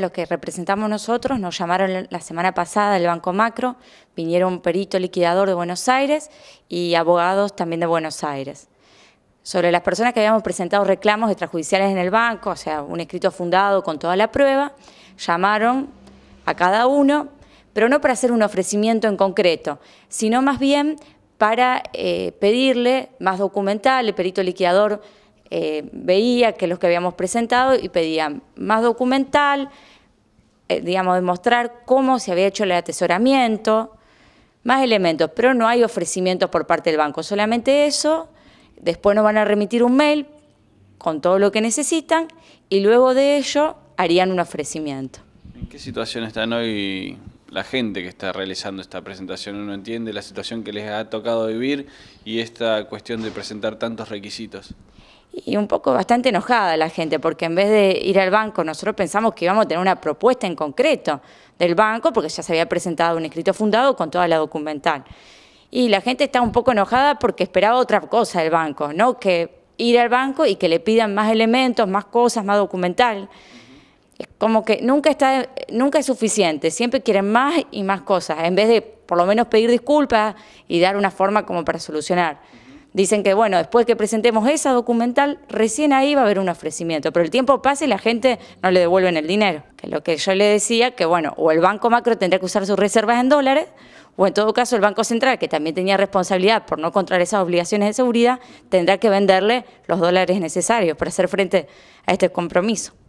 los que representamos nosotros, nos llamaron la semana pasada del Banco Macro, vinieron perito liquidador de Buenos Aires y abogados también de Buenos Aires. Sobre las personas que habíamos presentado reclamos extrajudiciales en el banco, o sea, un escrito fundado con toda la prueba, llamaron a cada uno, pero no para hacer un ofrecimiento en concreto, sino más bien para eh, pedirle más documental, el perito liquidador eh, veía que los que habíamos presentado y pedían más documental, eh, digamos, demostrar cómo se había hecho el atesoramiento, más elementos, pero no hay ofrecimientos por parte del banco, solamente eso, después nos van a remitir un mail con todo lo que necesitan y luego de ello harían un ofrecimiento. ¿En qué situación están hoy la gente que está realizando esta presentación. no entiende la situación que les ha tocado vivir y esta cuestión de presentar tantos requisitos. Y un poco bastante enojada la gente, porque en vez de ir al banco, nosotros pensamos que íbamos a tener una propuesta en concreto del banco, porque ya se había presentado un escrito fundado con toda la documental. Y la gente está un poco enojada porque esperaba otra cosa del banco, ¿no? Que ir al banco y que le pidan más elementos, más cosas, más documental como que nunca está nunca es suficiente, siempre quieren más y más cosas, en vez de por lo menos pedir disculpas y dar una forma como para solucionar. Dicen que bueno, después que presentemos esa documental, recién ahí va a haber un ofrecimiento, pero el tiempo pasa y la gente no le devuelven el dinero. Que lo que yo le decía que bueno, o el Banco Macro tendrá que usar sus reservas en dólares, o en todo caso el Banco Central, que también tenía responsabilidad por no contraer esas obligaciones de seguridad, tendrá que venderle los dólares necesarios para hacer frente a este compromiso.